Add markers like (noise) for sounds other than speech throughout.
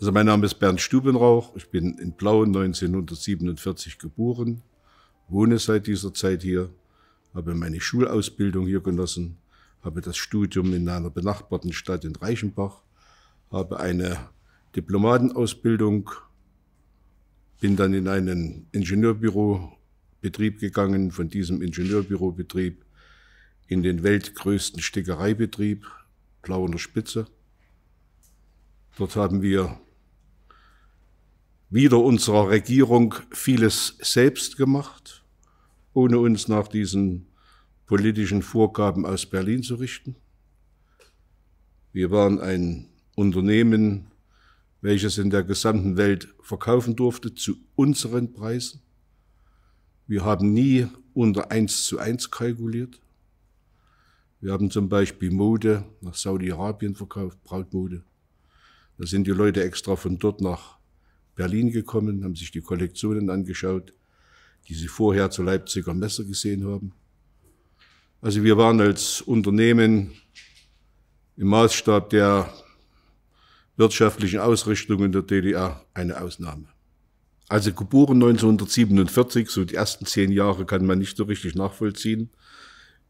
Also mein Name ist Bernd Stubenrauch, ich bin in Plauen 1947 geboren, wohne seit dieser Zeit hier, habe meine Schulausbildung hier genossen, habe das Studium in einer benachbarten Stadt in Reichenbach, habe eine Diplomatenausbildung, bin dann in einen Ingenieurbürobetrieb gegangen, von diesem Ingenieurbürobetrieb in den weltgrößten Stickereibetrieb, Plauener Spitze. Dort haben wir wieder unserer Regierung vieles selbst gemacht, ohne uns nach diesen politischen Vorgaben aus Berlin zu richten. Wir waren ein Unternehmen, welches in der gesamten Welt verkaufen durfte zu unseren Preisen. Wir haben nie unter eins zu eins kalkuliert. Wir haben zum Beispiel Mode nach Saudi-Arabien verkauft, Brautmode. Da sind die Leute extra von dort nach Berlin gekommen, haben sich die Kollektionen angeschaut, die sie vorher zur Leipziger Messe gesehen haben. Also wir waren als Unternehmen im Maßstab der wirtschaftlichen Ausrichtungen der DDR eine Ausnahme. Also geboren 1947, so die ersten zehn Jahre kann man nicht so richtig nachvollziehen.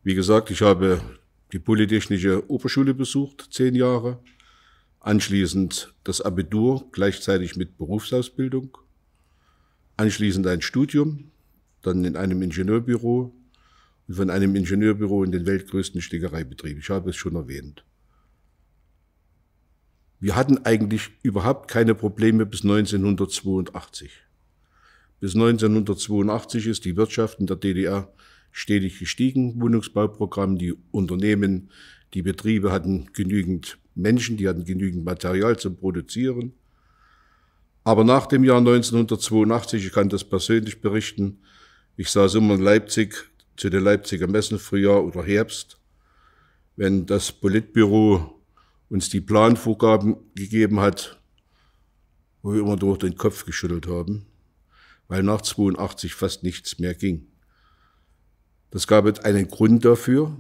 Wie gesagt, ich habe die Polytechnische Oberschule besucht, zehn Jahre anschließend das Abitur gleichzeitig mit Berufsausbildung, anschließend ein Studium, dann in einem Ingenieurbüro und von einem Ingenieurbüro in den weltgrößten Stickereibetrieb. Ich habe es schon erwähnt. Wir hatten eigentlich überhaupt keine Probleme bis 1982. Bis 1982 ist die Wirtschaft in der DDR stetig gestiegen, Wohnungsbauprogramm, die Unternehmen die Betriebe hatten genügend Menschen, die hatten genügend Material zum Produzieren. Aber nach dem Jahr 1982, ich kann das persönlich berichten, ich saß immer in Leipzig zu den Leipziger Messen Frühjahr oder Herbst, wenn das Politbüro uns die Planvorgaben gegeben hat, wo wir immer durch den Kopf geschüttelt haben, weil nach 82 fast nichts mehr ging. Das gab einen Grund dafür,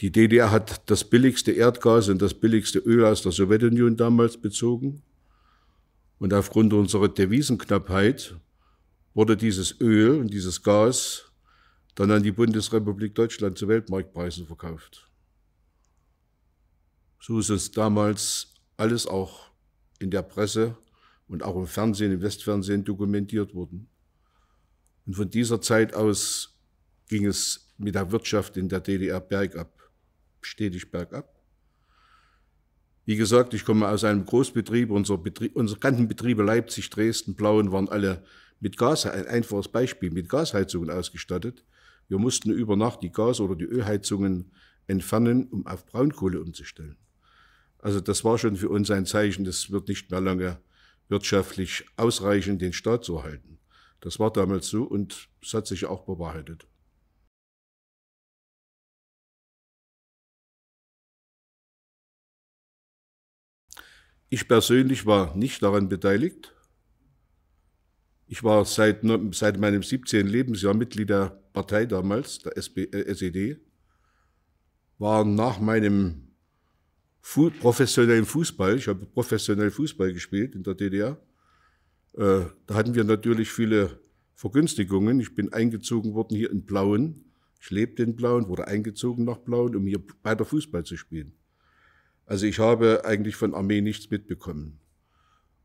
die DDR hat das billigste Erdgas und das billigste Öl aus der Sowjetunion damals bezogen. Und aufgrund unserer Devisenknappheit wurde dieses Öl und dieses Gas dann an die Bundesrepublik Deutschland zu Weltmarktpreisen verkauft. So ist uns damals alles auch in der Presse und auch im Fernsehen, im Westfernsehen dokumentiert worden. Und von dieser Zeit aus ging es mit der Wirtschaft in der DDR bergab stetig bergab. Wie gesagt, ich komme aus einem Großbetrieb. Unser Betrie unsere ganzen Betriebe Leipzig, Dresden, Blauen waren alle mit Gas, ein einfaches Beispiel, mit Gasheizungen ausgestattet. Wir mussten über Nacht die Gas- oder die Ölheizungen entfernen, um auf Braunkohle umzustellen. Also das war schon für uns ein Zeichen, das wird nicht mehr lange wirtschaftlich ausreichen, den Staat zu erhalten. Das war damals so und es hat sich auch bewahrheitet. Ich persönlich war nicht daran beteiligt. Ich war seit, seit meinem 17. Lebensjahr Mitglied der Partei damals, der SP, äh, SED, war nach meinem fu professionellen Fußball, ich habe professionell Fußball gespielt in der DDR, äh, da hatten wir natürlich viele Vergünstigungen. Ich bin eingezogen worden hier in Blauen, Ich lebte in Blauen, wurde eingezogen nach Blauen, um hier weiter Fußball zu spielen. Also ich habe eigentlich von Armee nichts mitbekommen.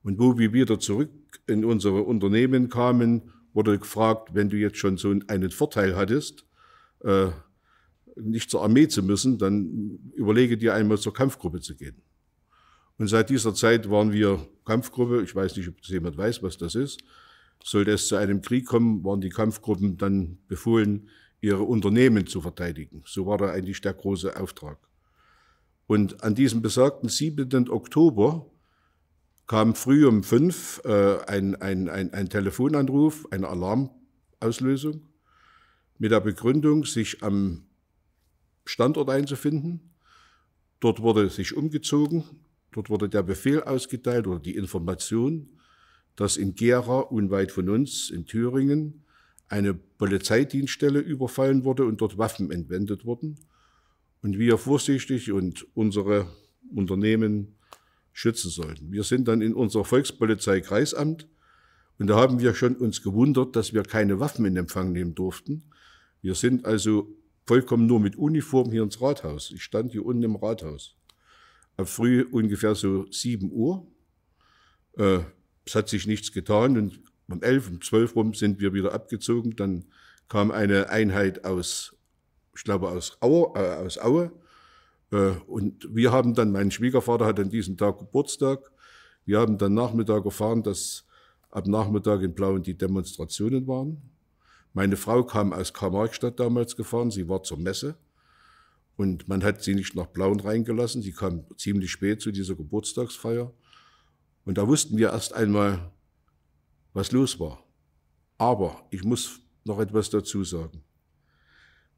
Und wo wir wieder zurück in unsere Unternehmen kamen, wurde gefragt, wenn du jetzt schon so einen Vorteil hattest, äh, nicht zur Armee zu müssen, dann überlege dir einmal zur Kampfgruppe zu gehen. Und seit dieser Zeit waren wir Kampfgruppe. Ich weiß nicht, ob das jemand weiß, was das ist. Sollte es zu einem Krieg kommen, waren die Kampfgruppen dann befohlen, ihre Unternehmen zu verteidigen. So war da eigentlich der große Auftrag. Und an diesem besagten 7. Oktober kam früh um fünf äh, ein, ein, ein, ein Telefonanruf, eine Alarmauslösung mit der Begründung, sich am Standort einzufinden. Dort wurde sich umgezogen, dort wurde der Befehl ausgeteilt oder die Information, dass in Gera, unweit von uns, in Thüringen, eine Polizeidienststelle überfallen wurde und dort Waffen entwendet wurden und wir vorsichtig und unsere Unternehmen schützen sollten. Wir sind dann in unser Volkspolizei Kreisamt und da haben wir schon uns gewundert, dass wir keine Waffen in Empfang nehmen durften. Wir sind also vollkommen nur mit Uniform hier ins Rathaus. Ich stand hier unten im Rathaus. Ab früh ungefähr so 7 Uhr. Äh, es hat sich nichts getan und um 11, um 12 rum sind wir wieder abgezogen. Dann kam eine Einheit aus ich glaube aus Aue. Äh, aus Aue. Äh, und wir haben dann, mein Schwiegervater hat an diesem Tag Geburtstag. Wir haben dann Nachmittag erfahren, dass ab Nachmittag in Blauen die Demonstrationen waren. Meine Frau kam aus Karl-Marx-Stadt damals gefahren, sie war zur Messe. Und man hat sie nicht nach Blauen reingelassen. Sie kam ziemlich spät zu dieser Geburtstagsfeier. Und da wussten wir erst einmal, was los war. Aber ich muss noch etwas dazu sagen.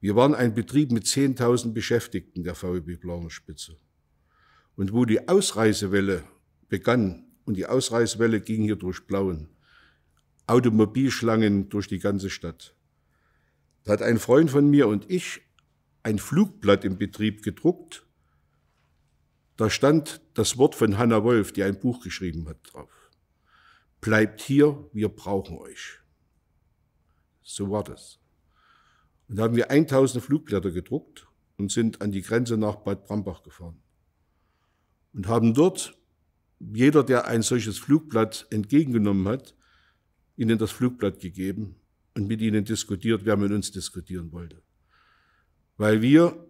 Wir waren ein Betrieb mit 10.000 Beschäftigten der VEB Planungsspitze. Und wo die Ausreisewelle begann, und die Ausreisewelle ging hier durch Blauen, Automobilschlangen durch die ganze Stadt, da hat ein Freund von mir und ich ein Flugblatt im Betrieb gedruckt. Da stand das Wort von Hanna Wolf, die ein Buch geschrieben hat, drauf. Bleibt hier, wir brauchen euch. So war das. Und da haben wir 1000 Flugblätter gedruckt und sind an die Grenze nach Bad Brambach gefahren. Und haben dort jeder, der ein solches Flugblatt entgegengenommen hat, ihnen das Flugblatt gegeben und mit ihnen diskutiert, wer mit uns diskutieren wollte. Weil wir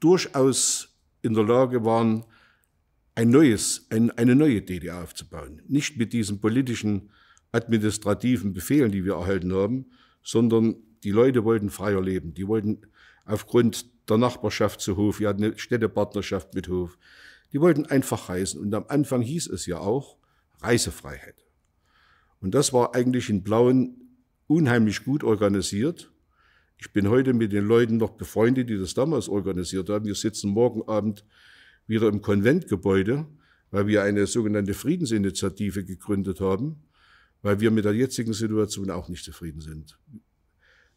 durchaus in der Lage waren, ein neues, ein, eine neue DDR aufzubauen. Nicht mit diesen politischen, administrativen Befehlen, die wir erhalten haben, sondern die Leute wollten freier leben. Die wollten aufgrund der Nachbarschaft zu Hof, wir hatten eine Städtepartnerschaft mit Hof, die wollten einfach reisen. Und am Anfang hieß es ja auch Reisefreiheit. Und das war eigentlich in Blauen unheimlich gut organisiert. Ich bin heute mit den Leuten noch befreundet, die das damals organisiert haben. Wir sitzen morgen Abend wieder im Konventgebäude, weil wir eine sogenannte Friedensinitiative gegründet haben, weil wir mit der jetzigen Situation auch nicht zufrieden sind.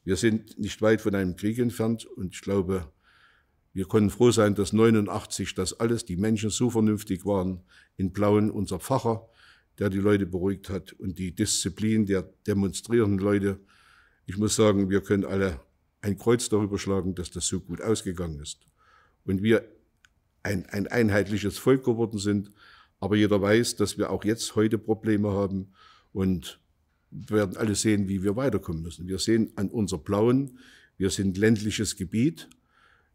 Wir sind nicht weit von einem Krieg entfernt und ich glaube, wir können froh sein, dass 89, dass alles, die Menschen so vernünftig waren, in Blauen unser Pfarrer, der die Leute beruhigt hat und die Disziplin der demonstrierenden Leute. Ich muss sagen, wir können alle ein Kreuz darüber schlagen, dass das so gut ausgegangen ist. Und wir ein, ein einheitliches Volk geworden sind. Aber jeder weiß, dass wir auch jetzt heute Probleme haben. Und wir werden alle sehen, wie wir weiterkommen müssen. Wir sehen an unser Blauen, wir sind ländliches Gebiet.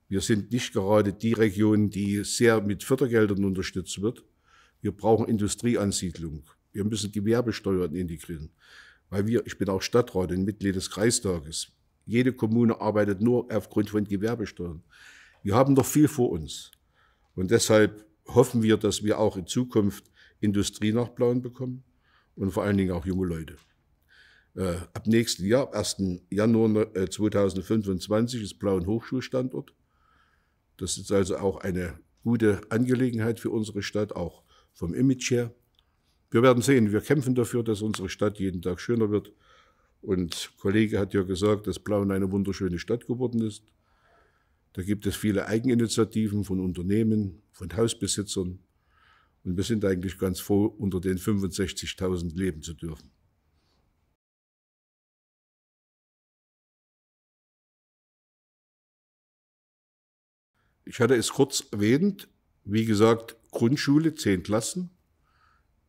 Wir sind nicht gerade die Region, die sehr mit Fördergeldern unterstützt wird. Wir brauchen Industrieansiedlung. Wir müssen Gewerbesteuern integrieren. Weil wir, ich bin auch Stadtrat und Mitglied des Kreistages. Jede Kommune arbeitet nur aufgrund von Gewerbesteuern. Wir haben noch viel vor uns. Und deshalb hoffen wir, dass wir auch in Zukunft Industrie nach Blauen bekommen und vor allen Dingen auch junge Leute. Äh, ab nächsten Jahr, ab 1. Januar 2025 äh, ist Blauen Hochschulstandort. Das ist also auch eine gute Angelegenheit für unsere Stadt, auch vom Image her. Wir werden sehen, wir kämpfen dafür, dass unsere Stadt jeden Tag schöner wird. Und Kollege hat ja gesagt, dass Blauen eine wunderschöne Stadt geworden ist. Da gibt es viele Eigeninitiativen von Unternehmen, von Hausbesitzern. Und wir sind eigentlich ganz froh, unter den 65.000 leben zu dürfen. ich hatte es kurz erwähnt, wie gesagt, Grundschule, zehn Klassen.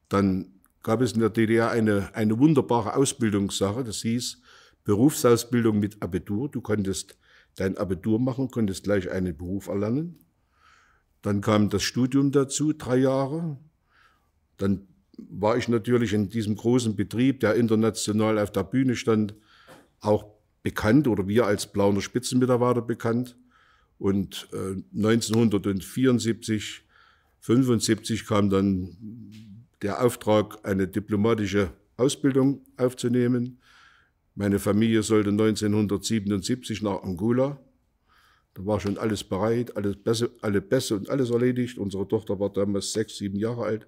Dann gab es in der DDR eine, eine wunderbare Ausbildungssache, das hieß Berufsausbildung mit Abitur. Du konntest dein Abitur machen, konntest gleich einen Beruf erlernen. Dann kam das Studium dazu, drei Jahre. Dann war ich natürlich in diesem großen Betrieb, der international auf der Bühne stand, auch bekannt oder wir als Blauner Spitzenmitarbeiter bekannt. Und 1974, äh, 75 kam dann der Auftrag, eine diplomatische Ausbildung aufzunehmen. Meine Familie sollte 1977 nach Angola. Da war schon alles bereit, alles Bässe, alle Pässe und alles erledigt. Unsere Tochter war damals sechs, sieben Jahre alt.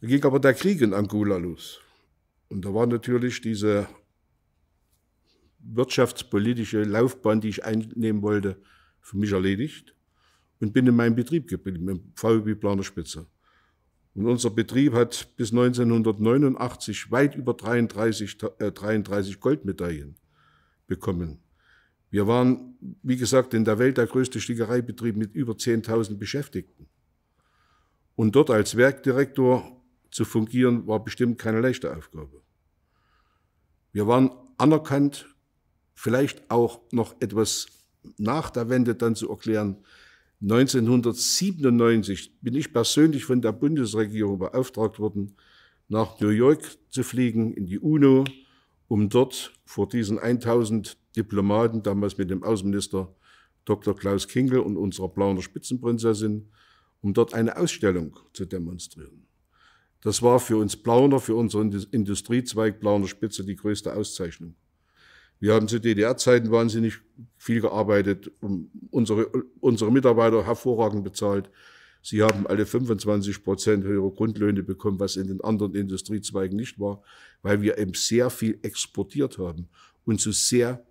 Da ging aber der Krieg in Angola los. Und da war natürlich diese wirtschaftspolitische Laufbahn, die ich einnehmen wollte, für mich erledigt und bin in meinem Betrieb geblieben, im VWB Planerspitze. Und unser Betrieb hat bis 1989 weit über 33, äh, 33 Goldmedaillen bekommen. Wir waren, wie gesagt, in der Welt der größte Stickereibetrieb mit über 10.000 Beschäftigten. Und dort als Werkdirektor zu fungieren, war bestimmt keine leichte Aufgabe. Wir waren anerkannt vielleicht auch noch etwas nach der Wende dann zu erklären. 1997 bin ich persönlich von der Bundesregierung beauftragt worden, nach New York zu fliegen, in die UNO, um dort vor diesen 1000 Diplomaten, damals mit dem Außenminister Dr. Klaus Kinkel und unserer Plauner Spitzenprinzessin, um dort eine Ausstellung zu demonstrieren. Das war für uns Plauner, für unseren Industriezweig Plauner Spitze die größte Auszeichnung. Wir haben zu DDR-Zeiten wahnsinnig viel gearbeitet, unsere, unsere Mitarbeiter hervorragend bezahlt. Sie haben alle 25 Prozent höhere Grundlöhne bekommen, was in den anderen Industriezweigen nicht war, weil wir eben sehr viel exportiert haben und zu sehr,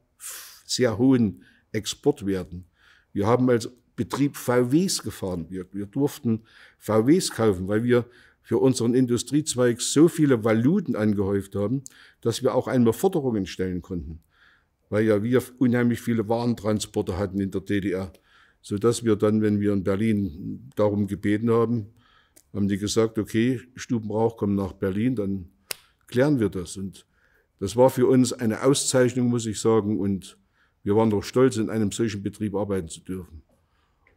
sehr hohen Exportwerten. Wir haben als Betrieb VWs gefahren. Wir, wir durften VWs kaufen, weil wir für unseren Industriezweig so viele Valuten angehäuft haben, dass wir auch einmal Forderungen stellen konnten weil ja wir unheimlich viele Warentransporte hatten in der DDR, sodass wir dann, wenn wir in Berlin darum gebeten haben, haben die gesagt, okay, Stubenrauch, kommt nach Berlin, dann klären wir das. Und das war für uns eine Auszeichnung, muss ich sagen, und wir waren doch stolz, in einem solchen Betrieb arbeiten zu dürfen.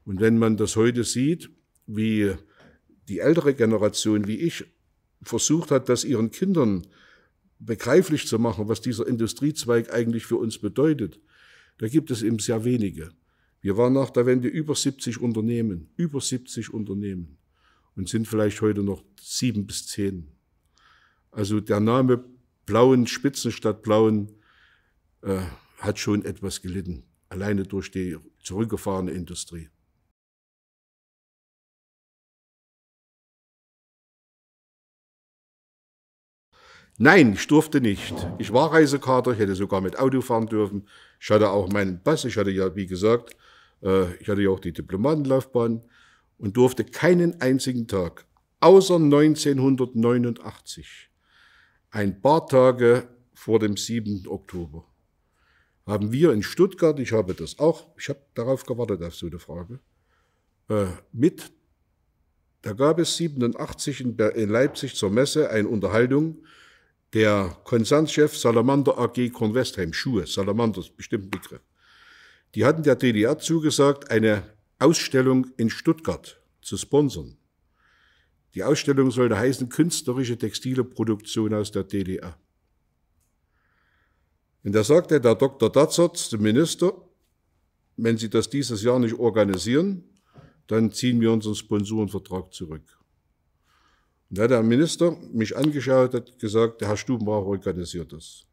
Und wenn man das heute sieht, wie die ältere Generation, wie ich, versucht hat, das ihren Kindern begreiflich zu machen, was dieser Industriezweig eigentlich für uns bedeutet, da gibt es eben sehr wenige. Wir waren nach der Wende über 70 Unternehmen, über 70 Unternehmen und sind vielleicht heute noch sieben bis zehn. Also der Name Blauen, Spitzenstadt Blauen, äh, hat schon etwas gelitten, alleine durch die zurückgefahrene Industrie. Nein, ich durfte nicht. Ich war Reisekater, ich hätte sogar mit Auto fahren dürfen. Ich hatte auch meinen Pass, ich hatte ja, wie gesagt, äh, ich hatte ja auch die Diplomatenlaufbahn und durfte keinen einzigen Tag, außer 1989, ein paar Tage vor dem 7. Oktober, haben wir in Stuttgart, ich habe das auch, ich habe darauf gewartet, auf so eine Frage, äh, mit, da gab es 87 in Leipzig zur Messe eine Unterhaltung der Konzernchef Salamander AG Kornwestheim, Schuhe, Salamander ist bestimmt ein Begriff. Die hatten der DDR zugesagt, eine Ausstellung in Stuttgart zu sponsern. Die Ausstellung sollte heißen Künstlerische textile Produktion aus der DDR. Und da sagte der Dr. Datzert, der Minister, wenn Sie das dieses Jahr nicht organisieren, dann ziehen wir unseren Sponsorenvertrag zurück da hat der Minister mich angeschaut, hat gesagt, der Herr Stubenbauer organisiert das.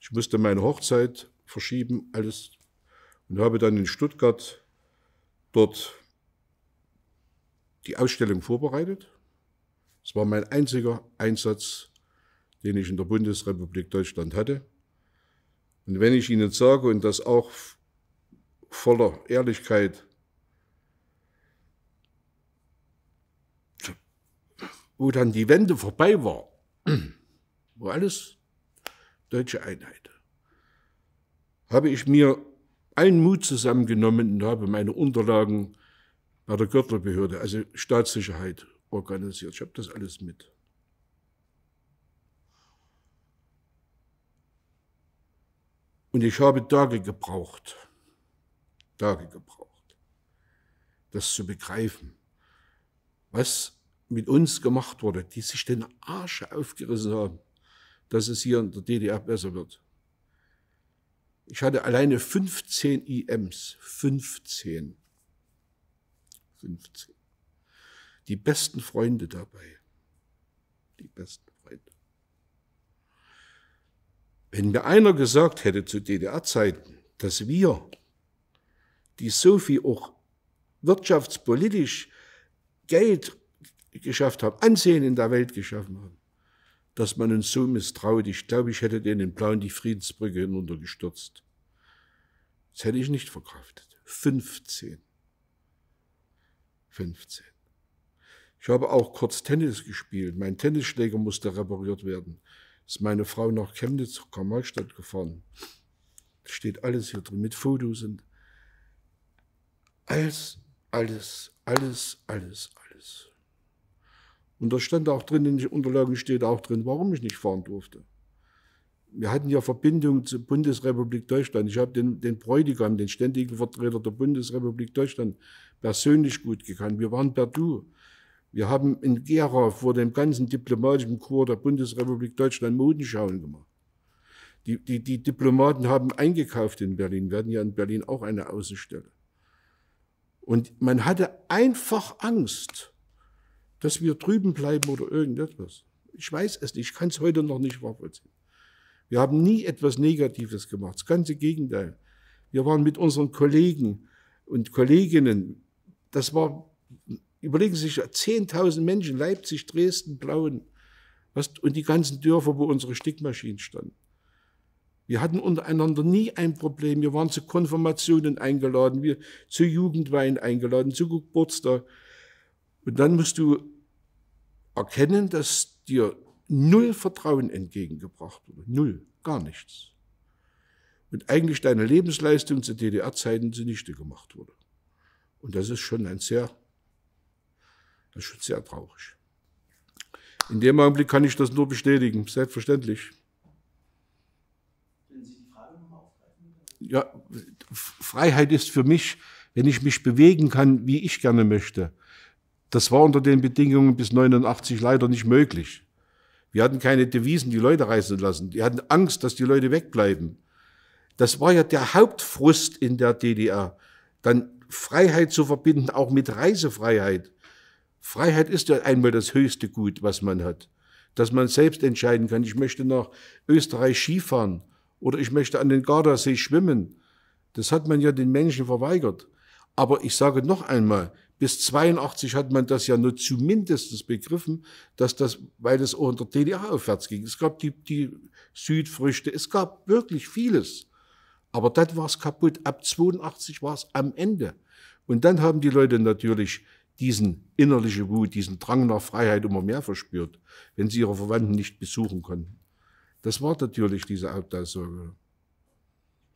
Ich musste meine Hochzeit verschieben, alles. Und habe dann in Stuttgart dort die Ausstellung vorbereitet. Es war mein einziger Einsatz, den ich in der Bundesrepublik Deutschland hatte. Und wenn ich Ihnen sage und das auch voller Ehrlichkeit wo dann die Wende vorbei war, (clears throat) wo alles deutsche Einheit, habe ich mir allen Mut zusammengenommen und habe meine Unterlagen bei der Gürtelbehörde, also Staatssicherheit, organisiert. Ich habe das alles mit. Und ich habe Tage gebraucht, Tage gebraucht, das zu begreifen, was mit uns gemacht wurde, die sich den Arsch aufgerissen haben, dass es hier in der DDR besser wird. Ich hatte alleine 15 IMs, 15. 15. Die besten Freunde dabei. Die besten Freunde. Wenn mir einer gesagt hätte zu DDR-Zeiten, dass wir, die so viel auch wirtschaftspolitisch Geld geschafft haben, Ansehen in der Welt geschaffen haben, dass man uns so misstraut. Ich glaube, ich hätte den Plan die Friedensbrücke hinuntergestürzt. Das hätte ich nicht verkraftet. 15. 15. Ich habe auch kurz Tennis gespielt. Mein Tennisschläger musste repariert werden. Ist meine Frau nach Chemnitz, karl gefahren. Das steht alles hier drin mit Fotos und alles, alles, alles, alles, alles. Und da stand auch drin, in den Unterlagen steht auch drin, warum ich nicht fahren durfte. Wir hatten ja Verbindung zur Bundesrepublik Deutschland. Ich habe den, den Bräutigam, den ständigen Vertreter der Bundesrepublik Deutschland, persönlich gut gekannt. Wir waren per Du. Wir haben in Gera vor dem ganzen diplomatischen Chor der Bundesrepublik Deutschland Modenschauen gemacht. Die, die, die Diplomaten haben eingekauft in Berlin. werden ja in Berlin auch eine Außenstelle. Und man hatte einfach Angst dass wir drüben bleiben oder irgendetwas. Ich weiß es nicht, ich kann es heute noch nicht nachvollziehen. Wir haben nie etwas Negatives gemacht, das ganze Gegenteil. Wir waren mit unseren Kollegen und Kolleginnen, das war, überlegen Sie sich, 10.000 Menschen, Leipzig, Dresden, Blauen was, und die ganzen Dörfer, wo unsere Stickmaschinen standen. Wir hatten untereinander nie ein Problem. Wir waren zu Konfirmationen eingeladen, wir zu Jugendwein eingeladen, zu Geburtstag. Und dann musst du erkennen, dass dir null Vertrauen entgegengebracht wurde. Null, gar nichts. Und eigentlich deine Lebensleistung zu DDR-Zeiten zunichte gemacht wurde. Und das ist schon ein sehr, das ist schon sehr traurig. In dem Augenblick kann ich das nur bestätigen, selbstverständlich. Ja, Freiheit ist für mich, wenn ich mich bewegen kann, wie ich gerne möchte das war unter den Bedingungen bis 89 leider nicht möglich. Wir hatten keine Devisen, die Leute reisen lassen. Wir hatten Angst, dass die Leute wegbleiben. Das war ja der Hauptfrust in der DDR. Dann Freiheit zu verbinden, auch mit Reisefreiheit. Freiheit ist ja einmal das höchste Gut, was man hat. Dass man selbst entscheiden kann, ich möchte nach Österreich Skifahren oder ich möchte an den Gardasee schwimmen. Das hat man ja den Menschen verweigert. Aber ich sage noch einmal, bis 82 hat man das ja nur zumindest begriffen, dass das, weil es der DDR aufwärts ging. Es gab die, die Südfrüchte, es gab wirklich vieles. Aber das es kaputt. Ab 82 war es am Ende. Und dann haben die Leute natürlich diesen innerlichen Wut, diesen Drang nach Freiheit immer mehr verspürt, wenn sie ihre Verwandten nicht besuchen konnten. Das war natürlich diese Hauptaussage.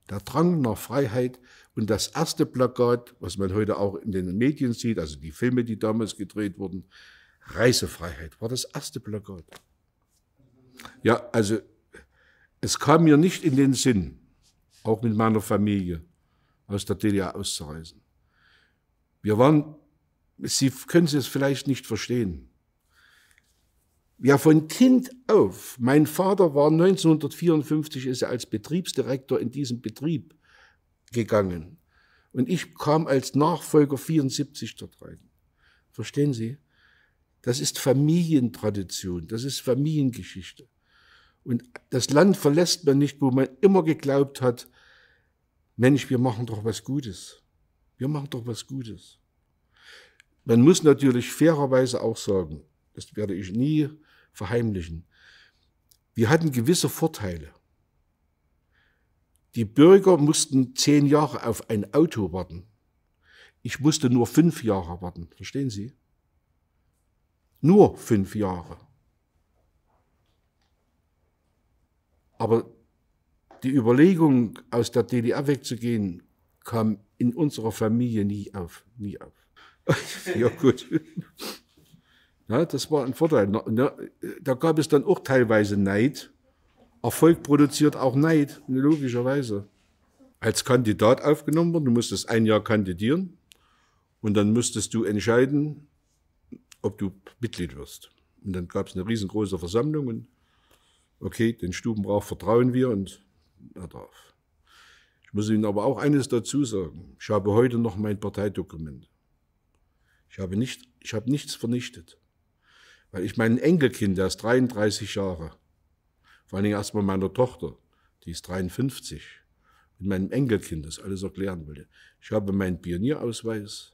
Der Drang nach Freiheit und das erste Plakat, was man heute auch in den Medien sieht, also die Filme, die damals gedreht wurden, Reisefreiheit war das erste Plakat. Ja, also es kam mir nicht in den Sinn, auch mit meiner Familie aus der DDR auszureisen. Wir waren, Sie können es vielleicht nicht verstehen, ja von Kind auf, mein Vater war 1954 ist er als Betriebsdirektor in diesen Betrieb gegangen. Und ich kam als Nachfolger 74 dort rein. Verstehen Sie? Das ist Familientradition, das ist Familiengeschichte. Und das Land verlässt man nicht, wo man immer geglaubt hat, Mensch, wir machen doch was Gutes. Wir machen doch was Gutes. Man muss natürlich fairerweise auch sagen, das werde ich nie verheimlichen. Wir hatten gewisse Vorteile. Die Bürger mussten zehn Jahre auf ein Auto warten. Ich musste nur fünf Jahre warten, verstehen Sie? Nur fünf Jahre. Aber die Überlegung, aus der DDR wegzugehen, kam in unserer Familie nie auf, nie auf. (laughs) ja gut. Ja, das war ein Vorteil. Da gab es dann auch teilweise Neid. Erfolg produziert auch Neid, logischerweise. Als Kandidat aufgenommen worden, du musstest ein Jahr kandidieren und dann musstest du entscheiden, ob du Mitglied wirst. Und dann gab es eine riesengroße Versammlung und okay, den Stubenbrauch vertrauen wir und er darf. Ich muss Ihnen aber auch eines dazu sagen. Ich habe heute noch mein Parteidokument. Ich habe, nicht, ich habe nichts vernichtet. Weil ich meinen Enkelkind, der ist 33 Jahre, vor allen Dingen erstmal meiner Tochter, die ist 53, mit meinem Enkelkind das alles erklären wollte. Ich habe meinen Pionierausweis,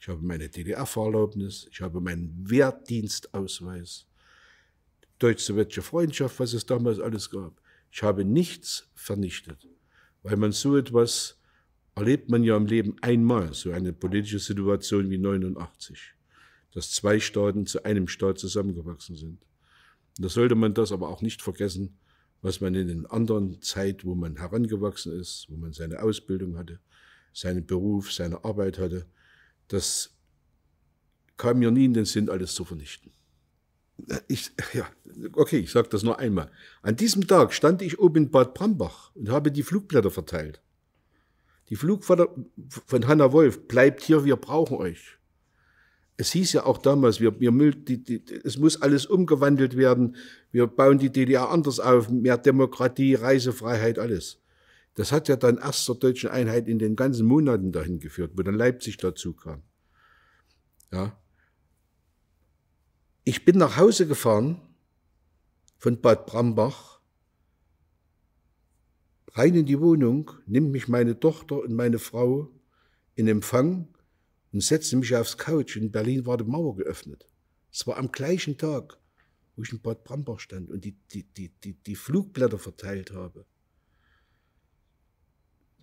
ich habe meine ddr verlaubnis ich habe meinen Wehrdienstausweis, deutsch-sowjetische Freundschaft, was es damals alles gab. Ich habe nichts vernichtet, weil man so etwas erlebt man ja im Leben einmal, so eine politische Situation wie 89 dass zwei Staaten zu einem Staat zusammengewachsen sind. Und da sollte man das aber auch nicht vergessen, was man in den anderen Zeit, wo man herangewachsen ist, wo man seine Ausbildung hatte, seinen Beruf, seine Arbeit hatte, das kam mir nie in den Sinn, alles zu vernichten. Ich, ja, okay, ich sage das nur einmal. An diesem Tag stand ich oben in Bad Brambach und habe die Flugblätter verteilt. Die Flugvater von Hanna Wolf bleibt hier, wir brauchen euch es hieß ja auch damals, wir, wir die, die, es muss alles umgewandelt werden, wir bauen die DDR anders auf, mehr Demokratie, Reisefreiheit, alles. Das hat ja dann erst zur deutschen Einheit in den ganzen Monaten dahin geführt, wo dann Leipzig dazu kam. Ja. Ich bin nach Hause gefahren von Bad Brambach, rein in die Wohnung, nimmt mich meine Tochter und meine Frau in Empfang und setzte mich aufs Couch. In Berlin war die Mauer geöffnet. Es war am gleichen Tag, wo ich in Bad Brambach stand und die, die, die, die, die Flugblätter verteilt habe.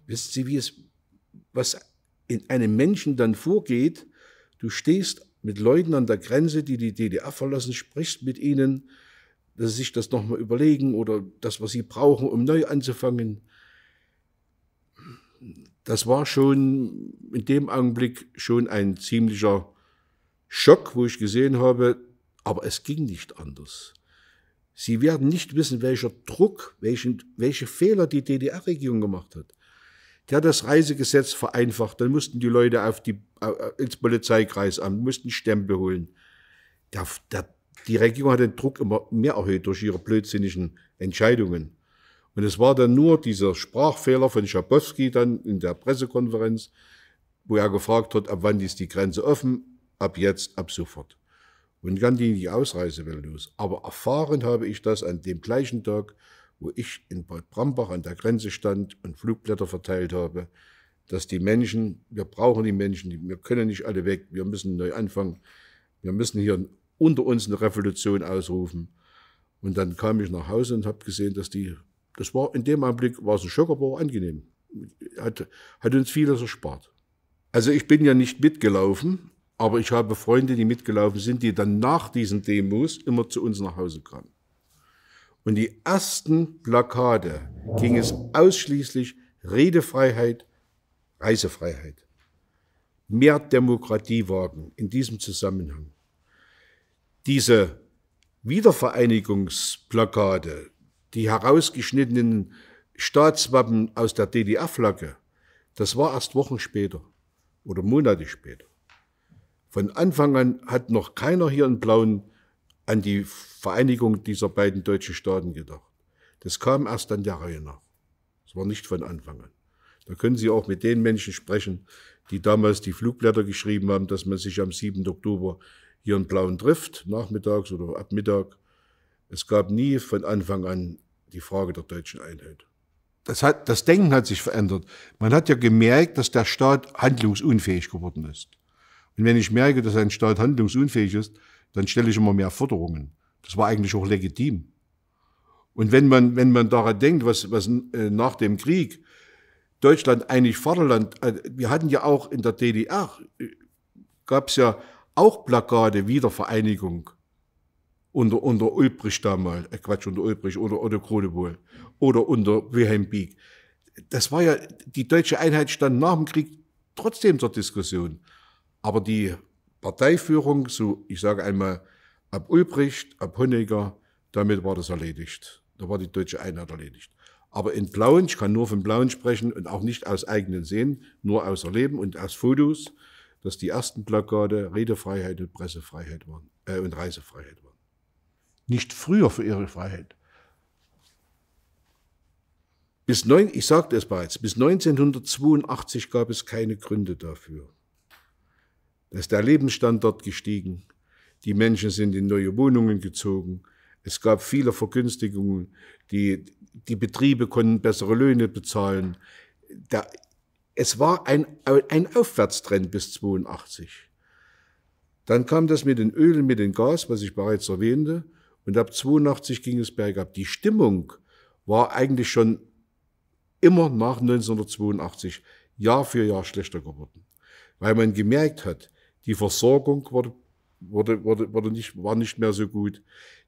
Wissen Sie, wie es, was in einem Menschen dann vorgeht? Du stehst mit Leuten an der Grenze, die die DDR verlassen, sprichst mit ihnen, dass sie sich das nochmal überlegen oder das, was sie brauchen, um neu anzufangen das war schon in dem Augenblick schon ein ziemlicher Schock, wo ich gesehen habe, aber es ging nicht anders. Sie werden nicht wissen, welcher Druck, welchen, welche Fehler die DDR-Regierung gemacht hat. Die hat das Reisegesetz vereinfacht, dann mussten die Leute auf die, äh, ins Polizeikreisamt, mussten Stempel holen. Der, der, die Regierung hat den Druck immer mehr erhöht durch ihre blödsinnigen Entscheidungen. Und es war dann nur dieser Sprachfehler von Schabowski dann in der Pressekonferenz, wo er gefragt hat, ab wann ist die Grenze offen, ab jetzt, ab sofort. Und dann ging die Ausreise will los. Aber erfahren habe ich das an dem gleichen Tag, wo ich in Bad Brambach an der Grenze stand und Flugblätter verteilt habe, dass die Menschen, wir brauchen die Menschen, wir können nicht alle weg, wir müssen neu anfangen, wir müssen hier unter uns eine Revolution ausrufen. Und dann kam ich nach Hause und habe gesehen, dass die das war in dem Anblick war es ein Schock, aber auch angenehm. Hat, hat uns vieles erspart. Also ich bin ja nicht mitgelaufen, aber ich habe Freunde, die mitgelaufen sind, die dann nach diesen Demos immer zu uns nach Hause kamen. Und die ersten Plakate ging es ausschließlich Redefreiheit, Reisefreiheit. Mehr Demokratie wagen in diesem Zusammenhang. Diese Wiedervereinigungsplakate, die herausgeschnittenen Staatswappen aus der DDR-Flagge, das war erst Wochen später oder Monate später. Von Anfang an hat noch keiner hier in Blauen an die Vereinigung dieser beiden deutschen Staaten gedacht. Das kam erst an der Reihe nach. Das war nicht von Anfang an. Da können Sie auch mit den Menschen sprechen, die damals die Flugblätter geschrieben haben, dass man sich am 7. Oktober hier in Blauen trifft, nachmittags oder ab Mittag es gab nie von Anfang an die Frage der deutschen Einheit. Das, hat, das Denken hat sich verändert. Man hat ja gemerkt, dass der Staat handlungsunfähig geworden ist. Und wenn ich merke, dass ein Staat handlungsunfähig ist, dann stelle ich immer mehr Forderungen. Das war eigentlich auch legitim. Und wenn man, wenn man daran denkt, was, was äh, nach dem Krieg Deutschland eigentlich Vaterland, äh, wir hatten ja auch in der DDR, äh, gab es ja auch Plakate Wiedervereinigung unter, unter Ulbrich damals, äh Quatsch, unter Ulbricht oder Otto Kronewohl, oder unter Wilhelm Bieck. Das war ja, die deutsche Einheit stand nach dem Krieg trotzdem zur Diskussion. Aber die Parteiführung, so, ich sage einmal, ab Ulbricht, ab Honecker, damit war das erledigt. Da war die deutsche Einheit erledigt. Aber in Blauen, ich kann nur von Blauen sprechen und auch nicht aus eigenen Sehen, nur aus Erleben und aus Fotos, dass die ersten Plakate Redefreiheit und Pressefreiheit waren äh, und Reisefreiheit waren nicht früher für ihre Freiheit. Bis neun, ich sagte es bereits, bis 1982 gab es keine Gründe dafür. Da ist der Lebensstandort gestiegen, die Menschen sind in neue Wohnungen gezogen, es gab viele Vergünstigungen, die, die Betriebe konnten bessere Löhne bezahlen. Da, es war ein, ein Aufwärtstrend bis 1982. Dann kam das mit den Ölen, mit dem Gas, was ich bereits erwähnte. Und ab 82 ging es bergab. Die Stimmung war eigentlich schon immer nach 1982 Jahr für Jahr schlechter geworden. Weil man gemerkt hat, die Versorgung wurde, wurde, wurde, wurde nicht, war nicht mehr so gut.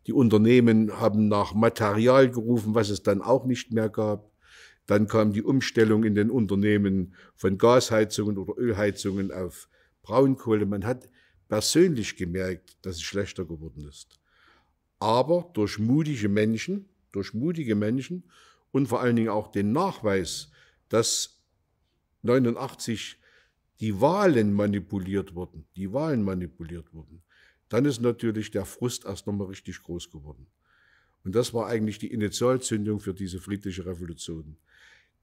Die Unternehmen haben nach Material gerufen, was es dann auch nicht mehr gab. Dann kam die Umstellung in den Unternehmen von Gasheizungen oder Ölheizungen auf Braunkohle. Man hat persönlich gemerkt, dass es schlechter geworden ist aber durch mutige Menschen, durch mutige Menschen und vor allen Dingen auch den Nachweis, dass 89 die Wahlen manipuliert wurden, die Wahlen manipuliert wurden, dann ist natürlich der Frust erst nochmal richtig groß geworden. Und das war eigentlich die Initialzündung für diese friedliche Revolution.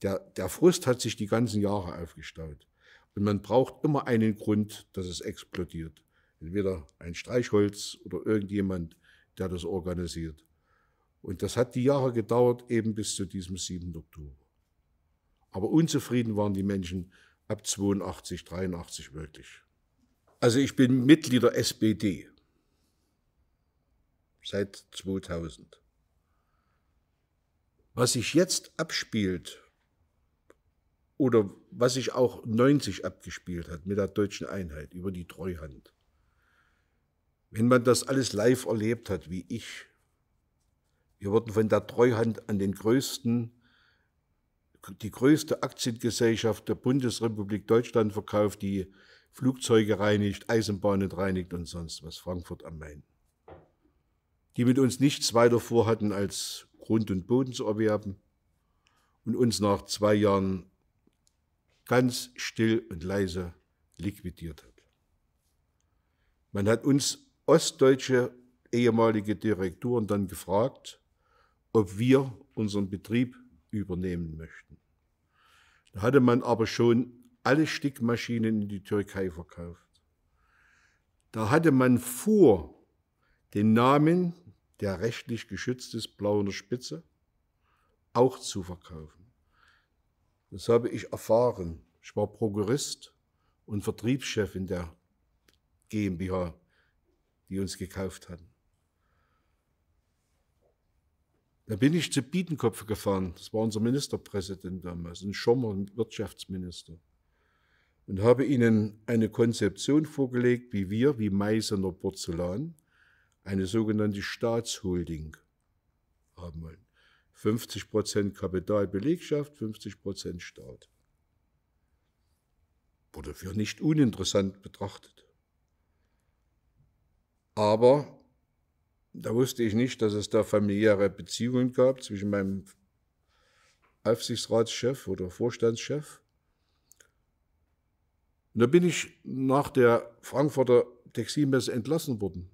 Der, der Frust hat sich die ganzen Jahre aufgestaut. Und man braucht immer einen Grund, dass es explodiert. Entweder ein Streichholz oder irgendjemand, der das organisiert. Und das hat die Jahre gedauert, eben bis zu diesem 7. Oktober. Aber unzufrieden waren die Menschen ab 82, 83 wirklich. Also ich bin Mitglied der SPD seit 2000. Was sich jetzt abspielt oder was sich auch 90 abgespielt hat mit der deutschen Einheit über die Treuhand, wenn man das alles live erlebt hat, wie ich, wir wurden von der Treuhand an den größten, die größte Aktiengesellschaft der Bundesrepublik Deutschland verkauft, die Flugzeuge reinigt, Eisenbahnen reinigt und sonst was, Frankfurt am Main. Die mit uns nichts weiter vorhatten, als Grund und Boden zu erwerben und uns nach zwei Jahren ganz still und leise liquidiert hat. Man hat uns ostdeutsche ehemalige Direktoren dann gefragt, ob wir unseren Betrieb übernehmen möchten. Da hatte man aber schon alle Stickmaschinen in die Türkei verkauft. Da hatte man vor, den Namen, der rechtlich geschützt ist, Blauener Spitze, auch zu verkaufen. Das habe ich erfahren. Ich war Prokurist und Vertriebschef in der GmbH die uns gekauft hatten. Da bin ich zu Biedenkopf gefahren, das war unser Ministerpräsident damals, ein Schommer, Wirtschaftsminister, und habe ihnen eine Konzeption vorgelegt, wie wir, wie Meißener Porzellan, eine sogenannte Staatsholding haben wollen. 50 Prozent Kapitalbelegschaft, 50 Prozent Staat. Wurde für nicht uninteressant betrachtet. Aber da wusste ich nicht, dass es da familiäre Beziehungen gab zwischen meinem Aufsichtsratschef oder Vorstandschef. Und da bin ich nach der Frankfurter Textilmesse entlassen worden.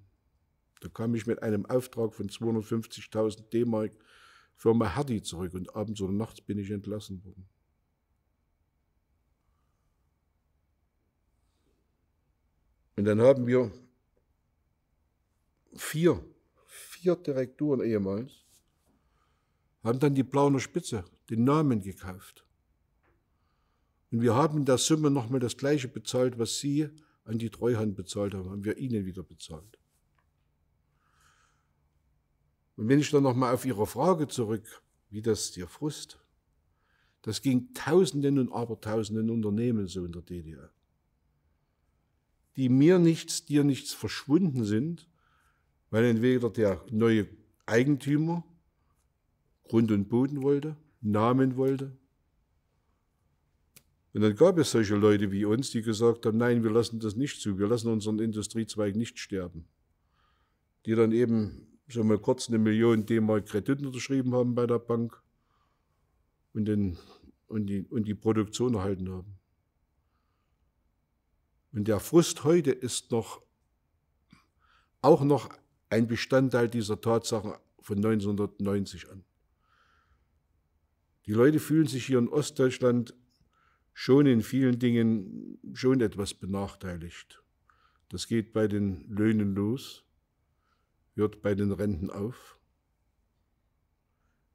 Da kam ich mit einem Auftrag von 250.000 D-Mark Firma Hardy zurück und abends oder nachts bin ich entlassen worden. Und dann haben wir vier, vier Direktoren ehemals, haben dann die Blauner Spitze, den Namen gekauft. Und wir haben in der Summe nochmal das Gleiche bezahlt, was Sie an die Treuhand bezahlt haben, haben wir Ihnen wieder bezahlt. Und wenn ich dann nochmal auf Ihre Frage zurück, wie das dir frust, das ging Tausenden und Abertausenden Unternehmen so in der DDR, die mir nichts, dir nichts verschwunden sind, weil entweder der neue Eigentümer Grund und Boden wollte, Namen wollte. Und dann gab es solche Leute wie uns, die gesagt haben, nein, wir lassen das nicht zu, wir lassen unseren Industriezweig nicht sterben. Die dann eben so mal kurz eine Million D-Mark Kredit unterschrieben haben bei der Bank und, den, und, die, und die Produktion erhalten haben. Und der Frust heute ist noch, auch noch ein Bestandteil dieser Tatsachen von 1990 an. Die Leute fühlen sich hier in Ostdeutschland schon in vielen Dingen schon etwas benachteiligt. Das geht bei den Löhnen los, hört bei den Renten auf.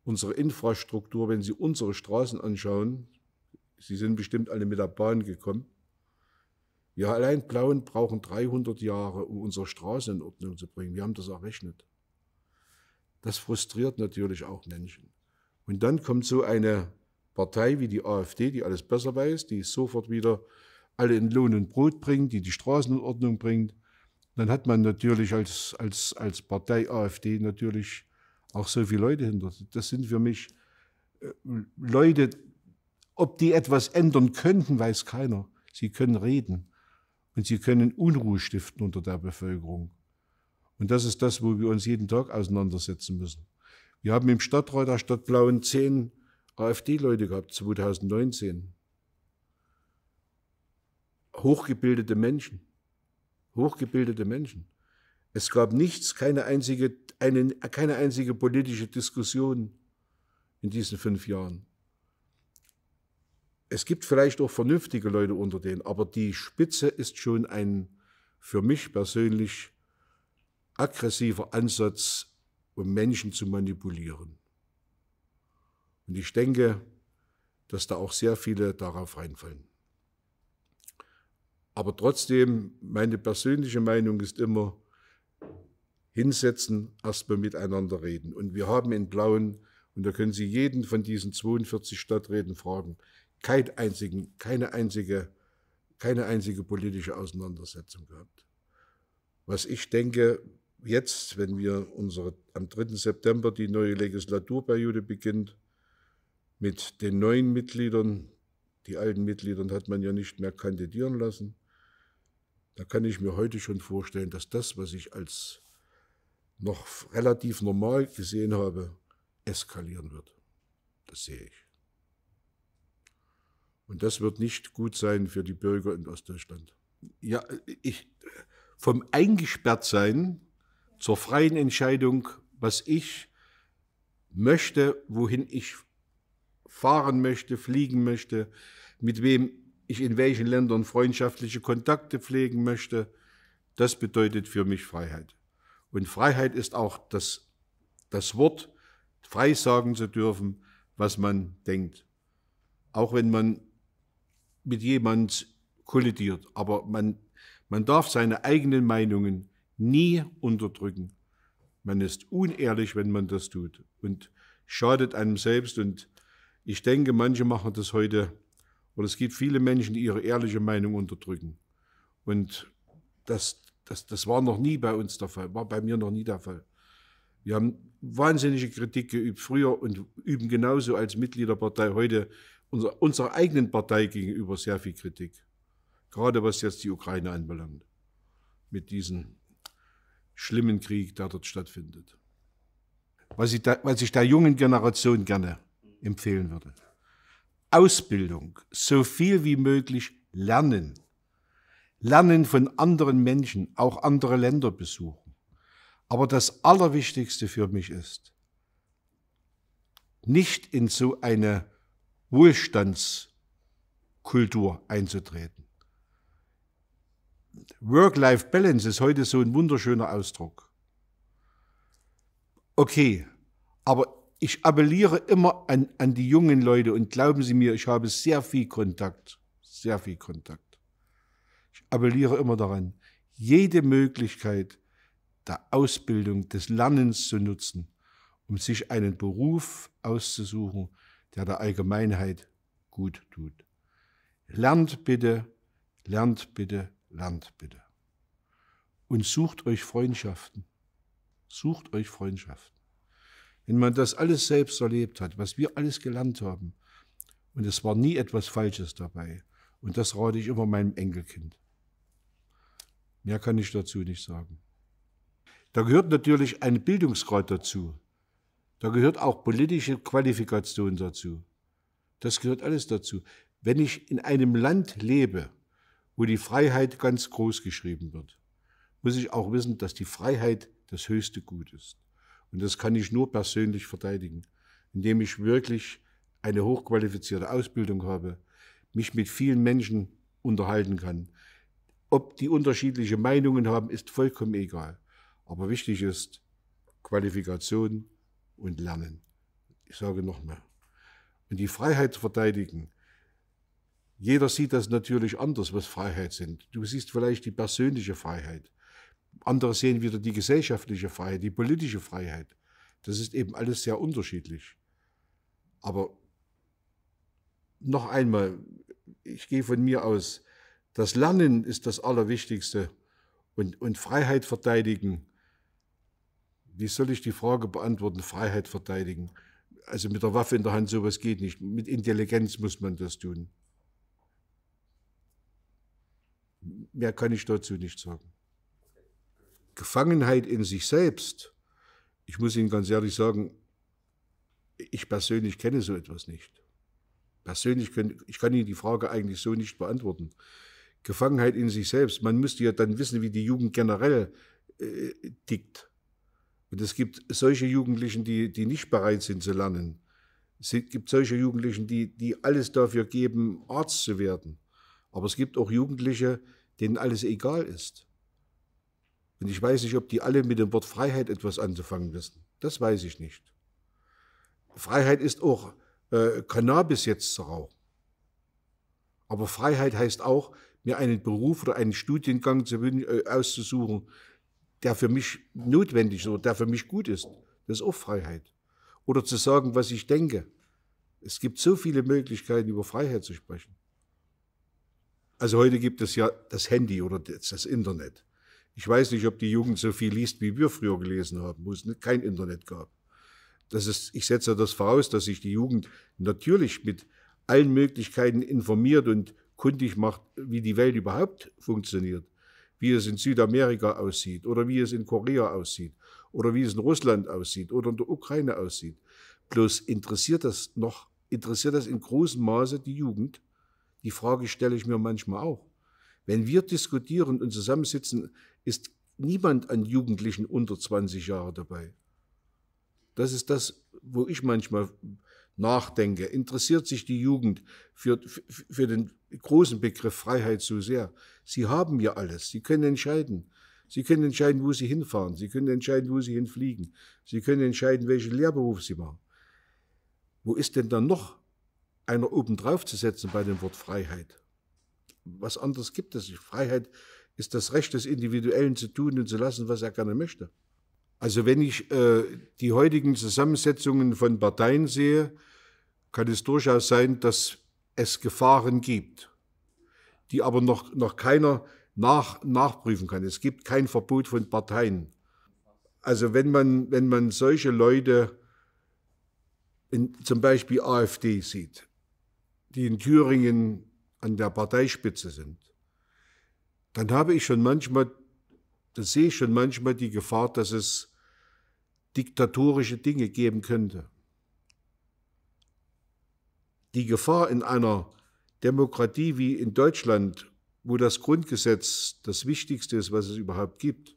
Unsere Infrastruktur, wenn Sie unsere Straßen anschauen, Sie sind bestimmt alle mit der Bahn gekommen, wir allein Blauen brauchen 300 Jahre, um unsere Straßen in Ordnung zu bringen. Wir haben das errechnet. Das frustriert natürlich auch Menschen. Und dann kommt so eine Partei wie die AfD, die alles besser weiß, die sofort wieder alle in Lohn und Brot bringt, die die Straßen in Ordnung bringt. Dann hat man natürlich als, als, als Partei AfD natürlich auch so viele Leute hinter. Das sind für mich äh, Leute, ob die etwas ändern könnten, weiß keiner. Sie können reden und sie können Unruhe stiften unter der Bevölkerung. Und das ist das, wo wir uns jeden Tag auseinandersetzen müssen. Wir haben im Stadtrat der Stadt Blauen zehn AfD-Leute gehabt, 2019. Hochgebildete Menschen. Hochgebildete Menschen. Es gab nichts, keine einzige, eine, keine einzige politische Diskussion in diesen fünf Jahren es gibt vielleicht auch vernünftige Leute unter denen, aber die Spitze ist schon ein für mich persönlich aggressiver Ansatz, um Menschen zu manipulieren. Und ich denke, dass da auch sehr viele darauf reinfallen. Aber trotzdem, meine persönliche Meinung ist immer, hinsetzen, erstmal miteinander reden. Und wir haben in Blauen, und da können Sie jeden von diesen 42 Stadträten fragen, kein einzigen, keine, einzige, keine einzige politische Auseinandersetzung gehabt. Was ich denke, jetzt, wenn wir unsere, am 3. September die neue Legislaturperiode beginnt, mit den neuen Mitgliedern, die alten Mitgliedern hat man ja nicht mehr kandidieren lassen, da kann ich mir heute schon vorstellen, dass das, was ich als noch relativ normal gesehen habe, eskalieren wird. Das sehe ich. Und das wird nicht gut sein für die Bürger in Ostdeutschland. Ja, ich, vom Eingesperrtsein zur freien Entscheidung, was ich möchte, wohin ich fahren möchte, fliegen möchte, mit wem ich in welchen Ländern freundschaftliche Kontakte pflegen möchte, das bedeutet für mich Freiheit. Und Freiheit ist auch das, das Wort, frei sagen zu dürfen, was man denkt. Auch wenn man mit jemand kollidiert. Aber man, man darf seine eigenen Meinungen nie unterdrücken. Man ist unehrlich, wenn man das tut und schadet einem selbst. Und ich denke, manche machen das heute, oder es gibt viele Menschen, die ihre ehrliche Meinung unterdrücken. Und das, das, das war noch nie bei uns der Fall, war bei mir noch nie der Fall. Wir haben wahnsinnige Kritik geübt früher und üben genauso als Mitgliederpartei heute unser, unserer eigenen Partei gegenüber sehr viel Kritik. Gerade was jetzt die Ukraine anbelangt. Mit diesem schlimmen Krieg, der dort stattfindet. Was ich, da, was ich der jungen Generation gerne empfehlen würde. Ausbildung, so viel wie möglich lernen. Lernen von anderen Menschen, auch andere Länder besuchen. Aber das Allerwichtigste für mich ist, nicht in so eine Wohlstandskultur einzutreten. Work-Life-Balance ist heute so ein wunderschöner Ausdruck. Okay, aber ich appelliere immer an, an die jungen Leute und glauben Sie mir, ich habe sehr viel Kontakt, sehr viel Kontakt. Ich appelliere immer daran, jede Möglichkeit der Ausbildung, des Lernens zu nutzen, um sich einen Beruf auszusuchen, der der Allgemeinheit gut tut. Lernt bitte, lernt bitte, lernt bitte. Und sucht euch Freundschaften. Sucht euch Freundschaften. Wenn man das alles selbst erlebt hat, was wir alles gelernt haben, und es war nie etwas Falsches dabei, und das rate ich immer meinem Enkelkind. Mehr kann ich dazu nicht sagen. Da gehört natürlich ein Bildungsgrad dazu. Da gehört auch politische Qualifikation dazu. Das gehört alles dazu. Wenn ich in einem Land lebe, wo die Freiheit ganz groß geschrieben wird, muss ich auch wissen, dass die Freiheit das höchste Gut ist. Und das kann ich nur persönlich verteidigen, indem ich wirklich eine hochqualifizierte Ausbildung habe, mich mit vielen Menschen unterhalten kann. Ob die unterschiedliche Meinungen haben, ist vollkommen egal. Aber wichtig ist Qualifikation, und lernen. Ich sage nochmal. Und die Freiheit zu verteidigen. Jeder sieht das natürlich anders, was Freiheit sind. Du siehst vielleicht die persönliche Freiheit. Andere sehen wieder die gesellschaftliche Freiheit, die politische Freiheit. Das ist eben alles sehr unterschiedlich. Aber noch einmal, ich gehe von mir aus, das Lernen ist das Allerwichtigste und, und Freiheit verteidigen wie soll ich die Frage beantworten, Freiheit verteidigen? Also mit der Waffe in der Hand sowas geht nicht. Mit Intelligenz muss man das tun. Mehr kann ich dazu nicht sagen. Gefangenheit in sich selbst, ich muss Ihnen ganz ehrlich sagen, ich persönlich kenne so etwas nicht. Persönlich kann ich kann Ihnen die Frage eigentlich so nicht beantworten. Gefangenheit in sich selbst, man müsste ja dann wissen, wie die Jugend generell äh, tickt. Und es gibt solche Jugendlichen, die, die nicht bereit sind zu lernen. Es gibt solche Jugendlichen, die, die alles dafür geben, Arzt zu werden. Aber es gibt auch Jugendliche, denen alles egal ist. Und ich weiß nicht, ob die alle mit dem Wort Freiheit etwas anzufangen wissen. Das weiß ich nicht. Freiheit ist auch äh, Cannabis jetzt zu rauchen. Aber Freiheit heißt auch, mir einen Beruf oder einen Studiengang zu, äh, auszusuchen, der für mich notwendig ist oder der für mich gut ist. Das ist auch Freiheit. Oder zu sagen, was ich denke. Es gibt so viele Möglichkeiten, über Freiheit zu sprechen. Also heute gibt es ja das Handy oder das Internet. Ich weiß nicht, ob die Jugend so viel liest, wie wir früher gelesen haben, wo es kein Internet gab. Das ist, ich setze das voraus, dass sich die Jugend natürlich mit allen Möglichkeiten informiert und kundig macht, wie die Welt überhaupt funktioniert wie es in Südamerika aussieht oder wie es in Korea aussieht oder wie es in Russland aussieht oder in der Ukraine aussieht. Bloß interessiert das noch, interessiert das in großem Maße die Jugend? Die Frage stelle ich mir manchmal auch. Wenn wir diskutieren und zusammensitzen, ist niemand an Jugendlichen unter 20 Jahre dabei. Das ist das, wo ich manchmal nachdenke. Interessiert sich die Jugend für, für, für den großen Begriff Freiheit so sehr. Sie haben ja alles. Sie können entscheiden. Sie können entscheiden, wo Sie hinfahren. Sie können entscheiden, wo Sie hinfliegen. Sie können entscheiden, welchen Lehrberuf Sie machen. Wo ist denn dann noch einer obendrauf zu setzen bei dem Wort Freiheit? Was anderes gibt es nicht. Freiheit ist das Recht des Individuellen zu tun und zu lassen, was er gerne möchte. Also wenn ich äh, die heutigen Zusammensetzungen von Parteien sehe, kann es durchaus sein, dass es Gefahren gibt, die aber noch, noch keiner nach, nachprüfen kann. Es gibt kein Verbot von Parteien. Also wenn man, wenn man solche Leute, in, zum Beispiel AfD sieht, die in Thüringen an der Parteispitze sind, dann habe ich schon manchmal, da sehe ich schon manchmal die Gefahr, dass es diktatorische Dinge geben könnte die Gefahr in einer Demokratie wie in Deutschland, wo das Grundgesetz das Wichtigste ist, was es überhaupt gibt,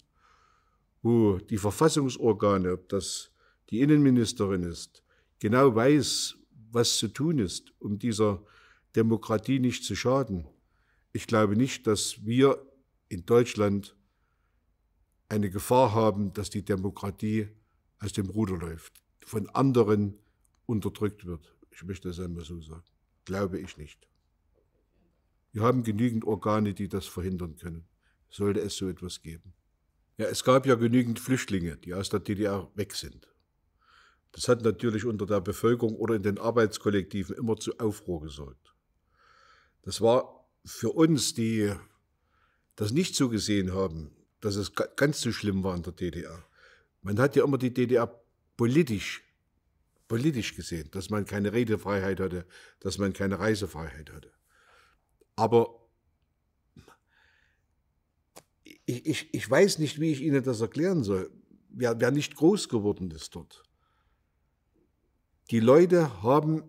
wo die Verfassungsorgane, ob das die Innenministerin ist, genau weiß, was zu tun ist, um dieser Demokratie nicht zu schaden. Ich glaube nicht, dass wir in Deutschland eine Gefahr haben, dass die Demokratie aus dem Ruder läuft, von anderen unterdrückt wird. Ich möchte das einmal so sagen. Glaube ich nicht. Wir haben genügend Organe, die das verhindern können. Sollte es so etwas geben. Ja, es gab ja genügend Flüchtlinge, die aus der DDR weg sind. Das hat natürlich unter der Bevölkerung oder in den Arbeitskollektiven immer zu Aufruhr gesorgt. Das war für uns, die das nicht so gesehen haben, dass es ganz so schlimm war in der DDR. Man hat ja immer die DDR politisch politisch gesehen, dass man keine Redefreiheit hatte, dass man keine Reisefreiheit hatte. Aber ich, ich, ich weiß nicht, wie ich Ihnen das erklären soll. Wer, wer nicht groß geworden ist dort. Die Leute haben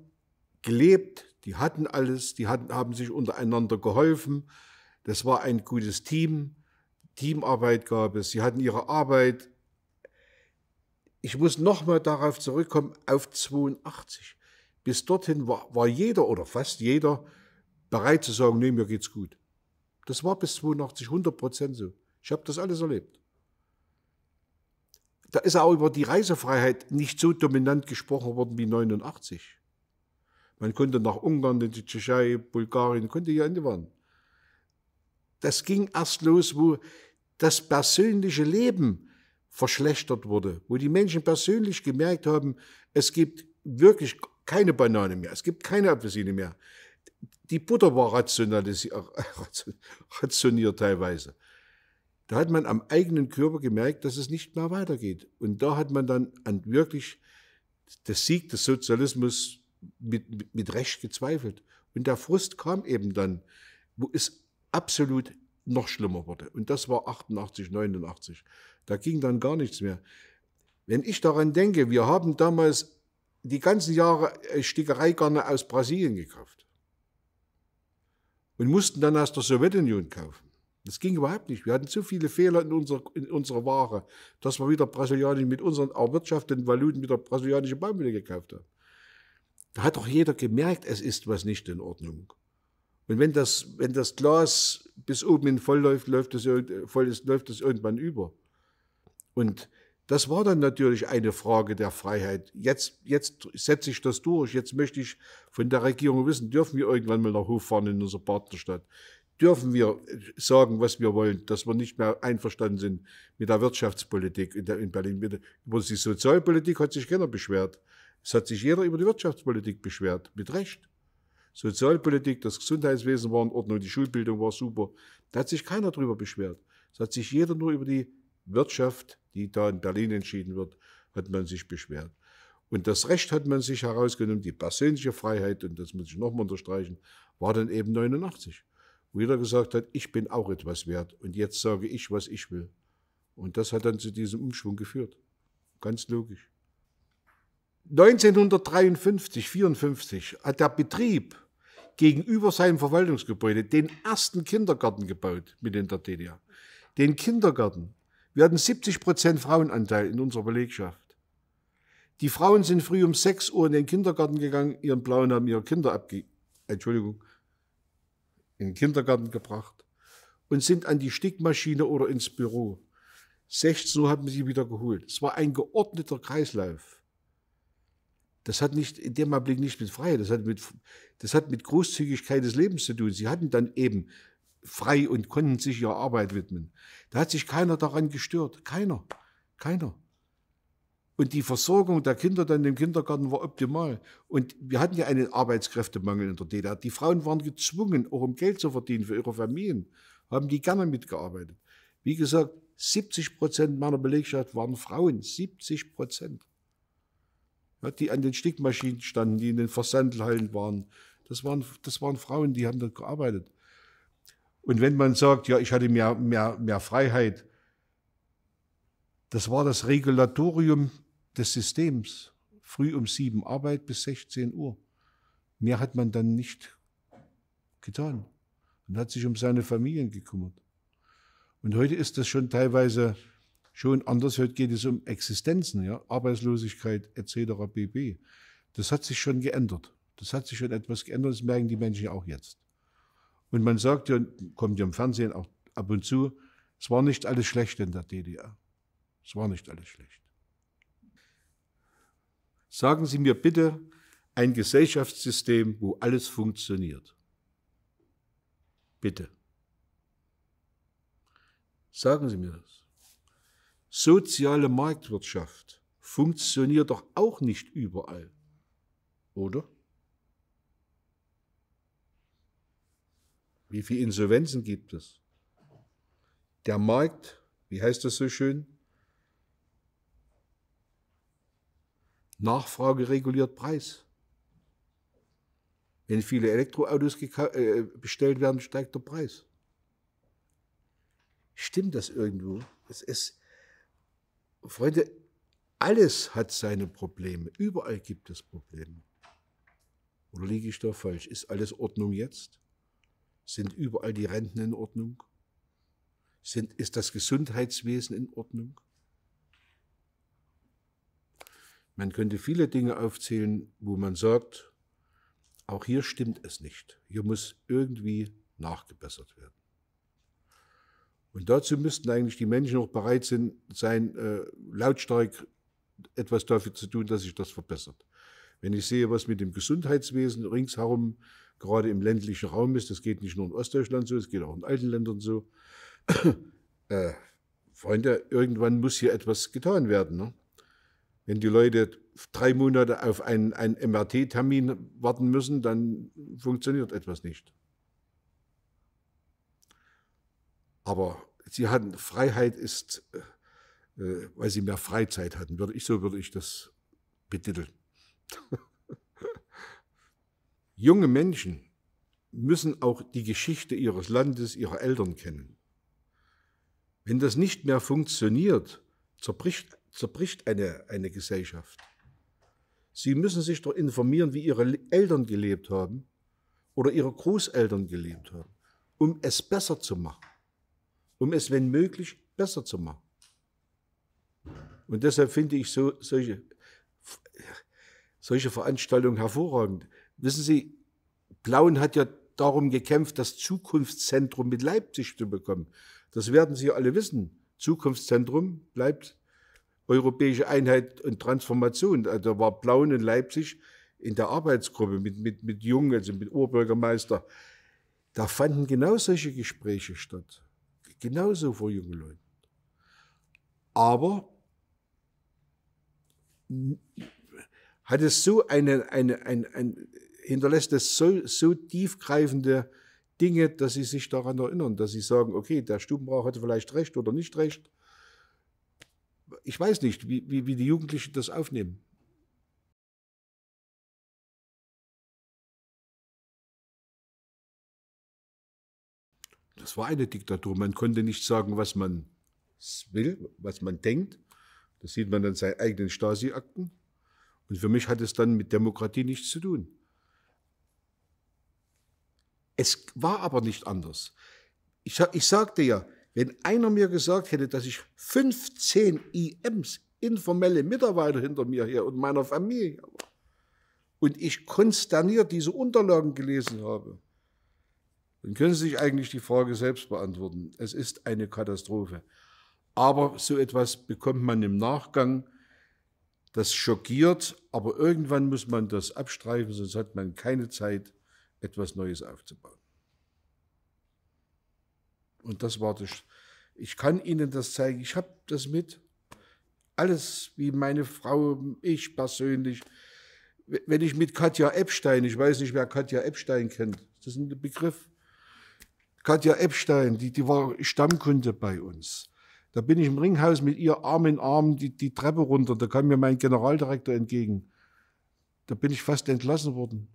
gelebt, die hatten alles, die hatten, haben sich untereinander geholfen. Das war ein gutes Team. Teamarbeit gab es. Sie hatten ihre Arbeit ich muss nochmal darauf zurückkommen, auf 82. Bis dorthin war, war jeder oder fast jeder bereit zu sagen, nee, mir geht's gut. Das war bis 82 100 Prozent so. Ich habe das alles erlebt. Da ist auch über die Reisefreiheit nicht so dominant gesprochen worden wie 89. Man konnte nach Ungarn, in die Tschechei, Bulgarien, konnte ja hinwandern. Das ging erst los, wo das persönliche Leben verschlechtert wurde, wo die Menschen persönlich gemerkt haben, es gibt wirklich keine Banane mehr, es gibt keine Apfelsine mehr. Die Butter war äh, rationiert teilweise. Da hat man am eigenen Körper gemerkt, dass es nicht mehr weitergeht. Und da hat man dann an wirklich den Sieg des Sozialismus mit, mit Recht gezweifelt. Und der Frust kam eben dann, wo es absolut noch schlimmer wurde. Und das war 88, 89. Da ging dann gar nichts mehr. Wenn ich daran denke, wir haben damals die ganzen Jahre äh, Stickereigarne aus Brasilien gekauft und mussten dann aus der Sowjetunion kaufen. Das ging überhaupt nicht. Wir hatten zu viele Fehler in unserer, in unserer Ware, dass wir wieder brasilianisch mit unseren erwirtschafteten Valuten wieder brasilianische Baumwolle gekauft haben. Da hat doch jeder gemerkt, es ist was nicht in Ordnung. Und wenn das, wenn das Glas bis oben hin voll läuft, läuft es, voll ist, läuft es irgendwann über. Und das war dann natürlich eine Frage der Freiheit. Jetzt, jetzt setze ich das durch. Jetzt möchte ich von der Regierung wissen, dürfen wir irgendwann mal nach Hof fahren in unserer Partnerstadt? Dürfen wir sagen, was wir wollen, dass wir nicht mehr einverstanden sind mit der Wirtschaftspolitik in, der, in Berlin? Über die Sozialpolitik hat sich keiner beschwert. Es hat sich jeder über die Wirtschaftspolitik beschwert, mit Recht. Sozialpolitik, das Gesundheitswesen war in Ordnung, die Schulbildung war super. Da hat sich keiner drüber beschwert. Es hat sich jeder nur über die Wirtschaft, die da in Berlin entschieden wird, hat man sich beschwert. Und das Recht hat man sich herausgenommen, die persönliche Freiheit, und das muss ich nochmal unterstreichen, war dann eben 89. Wo jeder gesagt hat, ich bin auch etwas wert und jetzt sage ich, was ich will. Und das hat dann zu diesem Umschwung geführt. Ganz logisch. 1953, 54 hat der Betrieb gegenüber seinem Verwaltungsgebäude den ersten Kindergarten gebaut mit in der DDR. Den Kindergarten. Wir hatten 70 Prozent Frauenanteil in unserer Belegschaft. Die Frauen sind früh um 6 Uhr in den Kindergarten gegangen, ihren Blauen haben ihre Kinder abge Entschuldigung, in den Kindergarten gebracht und sind an die Stickmaschine oder ins Büro. 16 Uhr haben sie wieder geholt. Es war ein geordneter Kreislauf. Das hat nicht, in dem Augenblick nicht mit Freiheit, das hat mit, das hat mit Großzügigkeit des Lebens zu tun. Sie hatten dann eben frei und konnten sich ihrer Arbeit widmen. Da hat sich keiner daran gestört. Keiner. Keiner. Und die Versorgung der Kinder dann im Kindergarten war optimal. Und wir hatten ja einen Arbeitskräftemangel in der DDR. Die Frauen waren gezwungen, auch um Geld zu verdienen für ihre Familien. Haben die gerne mitgearbeitet. Wie gesagt, 70 Prozent meiner Belegschaft waren Frauen. 70 Prozent ja, die an den Stickmaschinen standen, die in den Versandhallen waren. Das waren, das waren Frauen, die haben dort gearbeitet. Und wenn man sagt, ja, ich hatte mehr, mehr, mehr Freiheit, das war das Regulatorium des Systems. Früh um sieben Arbeit bis 16 Uhr. Mehr hat man dann nicht getan und hat sich um seine Familien gekümmert. Und heute ist das schon teilweise schon anders. Heute geht es um Existenzen, ja, Arbeitslosigkeit etc. BB. Das hat sich schon geändert. Das hat sich schon etwas geändert. Das merken die Menschen auch jetzt. Und man sagt ja, kommt ja im Fernsehen auch ab und zu, es war nicht alles schlecht in der DDR. Es war nicht alles schlecht. Sagen Sie mir bitte ein Gesellschaftssystem, wo alles funktioniert. Bitte. Sagen Sie mir das soziale Marktwirtschaft funktioniert doch auch nicht überall, oder? Wie viele Insolvenzen gibt es? Der Markt, wie heißt das so schön? Nachfrage reguliert Preis. Wenn viele Elektroautos äh, bestellt werden, steigt der Preis. Stimmt das irgendwo? Es ist Freunde, alles hat seine Probleme. Überall gibt es Probleme. Oder liege ich da falsch? Ist alles Ordnung jetzt? Sind überall die Renten in Ordnung? Sind, ist das Gesundheitswesen in Ordnung? Man könnte viele Dinge aufzählen, wo man sagt, auch hier stimmt es nicht. Hier muss irgendwie nachgebessert werden. Und dazu müssten eigentlich die Menschen auch bereit sind, sein, äh, lautstark etwas dafür zu tun, dass sich das verbessert. Wenn ich sehe, was mit dem Gesundheitswesen ringsherum gerade im ländlichen Raum ist, das geht nicht nur in Ostdeutschland so, es geht auch in alten Ländern so. äh, Freunde, irgendwann muss hier etwas getan werden. Ne? Wenn die Leute drei Monate auf einen, einen MRT-Termin warten müssen, dann funktioniert etwas nicht. Aber sie hatten, Freiheit ist, äh, äh, weil sie mehr Freizeit hatten, würde ich, so würde ich das betiteln. (laughs) Junge Menschen müssen auch die Geschichte ihres Landes, ihrer Eltern kennen. Wenn das nicht mehr funktioniert, zerbricht, zerbricht eine, eine Gesellschaft. Sie müssen sich doch informieren, wie ihre Eltern gelebt haben oder ihre Großeltern gelebt haben, um es besser zu machen um es, wenn möglich, besser zu machen. Und deshalb finde ich so, solche, solche Veranstaltungen hervorragend. Wissen Sie, Blauen hat ja darum gekämpft, das Zukunftszentrum mit Leipzig zu bekommen. Das werden Sie alle wissen. Zukunftszentrum bleibt europäische Einheit und Transformation. Also da war Blauen in Leipzig in der Arbeitsgruppe mit, mit, mit Jungen, also mit Oberbürgermeister. Da fanden genau solche Gespräche statt. Genauso vor jungen Leuten. Aber hat es so eine, eine, ein, ein, hinterlässt es so, so tiefgreifende Dinge, dass sie sich daran erinnern, dass sie sagen, okay, der Stubenbrauch hatte vielleicht recht oder nicht recht. Ich weiß nicht, wie, wie, wie die Jugendlichen das aufnehmen. Das war eine Diktatur. Man konnte nicht sagen, was man will, was man denkt. Das sieht man an seinen eigenen Stasi-Akten. Und für mich hat es dann mit Demokratie nichts zu tun. Es war aber nicht anders. Ich, ich sagte ja, wenn einer mir gesagt hätte, dass ich 15 IMs, informelle Mitarbeiter hinter mir her und meiner Familie, und ich konsterniert diese Unterlagen gelesen habe, dann können Sie sich eigentlich die Frage selbst beantworten. Es ist eine Katastrophe. Aber so etwas bekommt man im Nachgang. Das schockiert, aber irgendwann muss man das abstreifen, sonst hat man keine Zeit, etwas Neues aufzubauen. Und das war das. Ich kann Ihnen das zeigen. Ich habe das mit. Alles wie meine Frau, ich persönlich. Wenn ich mit Katja Epstein, ich weiß nicht, wer Katja Epstein kennt, das ist ein Begriff. Katja Epstein, die, die war Stammkunde bei uns. Da bin ich im Ringhaus mit ihr Arm in Arm die, die Treppe runter. Da kam mir mein Generaldirektor entgegen. Da bin ich fast entlassen worden.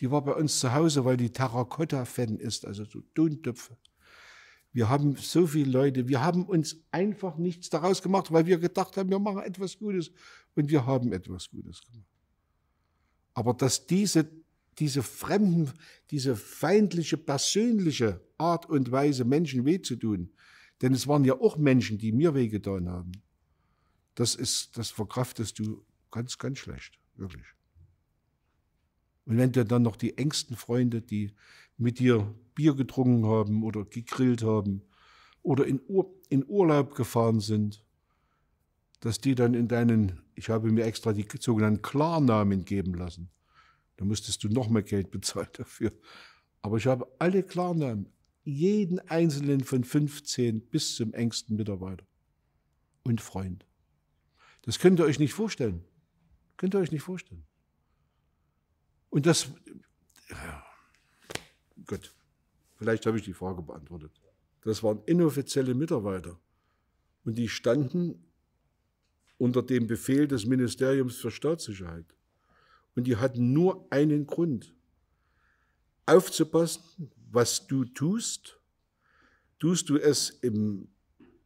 Die war bei uns zu Hause, weil die Terrakotta-Fan ist, also so Tontöpfe. Wir haben so viele Leute, wir haben uns einfach nichts daraus gemacht, weil wir gedacht haben, wir machen etwas Gutes. Und wir haben etwas Gutes gemacht. Aber dass diese diese fremden, diese feindliche, persönliche Art und Weise, Menschen weh zu tun. Denn es waren ja auch Menschen, die mir weh getan haben. Das ist, das verkraftest du ganz, ganz schlecht. Wirklich. Und wenn du dann noch die engsten Freunde, die mit dir Bier getrunken haben oder gegrillt haben oder in, Ur in Urlaub gefahren sind, dass die dann in deinen, ich habe mir extra die sogenannten Klarnamen geben lassen. Da müsstest du noch mehr Geld bezahlen dafür. Aber ich habe alle Klarnamen, jeden einzelnen von 15 bis zum engsten Mitarbeiter und Freund. Das könnt ihr euch nicht vorstellen. Könnt ihr euch nicht vorstellen. Und das, ja, Gott, vielleicht habe ich die Frage beantwortet. Das waren inoffizielle Mitarbeiter. Und die standen unter dem Befehl des Ministeriums für Staatssicherheit. Und die hatten nur einen Grund. Aufzupassen, was du tust. Tust du es im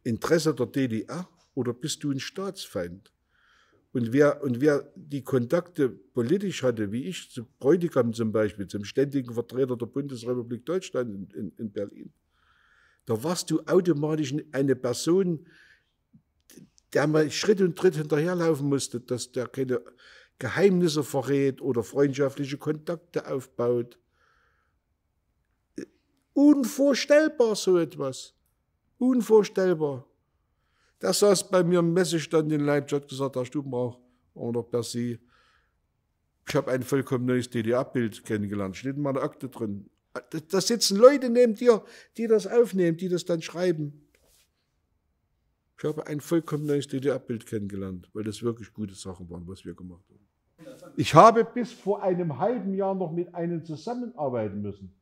Interesse der DDR oder bist du ein Staatsfeind? Und wer, und wer die Kontakte politisch hatte, wie ich zu Bräutigam zum Beispiel, zum ständigen Vertreter der Bundesrepublik Deutschland in, in, in Berlin, da warst du automatisch eine Person, der mal Schritt und Tritt hinterherlaufen musste, dass der keine Geheimnisse verrät oder freundschaftliche Kontakte aufbaut. Unvorstellbar so etwas. Unvorstellbar. Der saß bei mir im Messestand in Leipzig, hat gesagt, Herr Stubenrauch, oder per Sie, ich habe ein vollkommen neues DDR-Bild kennengelernt, steht in meiner Akte drin. Da sitzen Leute neben dir, die das aufnehmen, die das dann schreiben. Ich habe ein vollkommen neues DDR-Bild kennengelernt, weil das wirklich gute Sachen waren, was wir gemacht haben. Ich habe bis vor einem halben Jahr noch mit einem zusammenarbeiten müssen.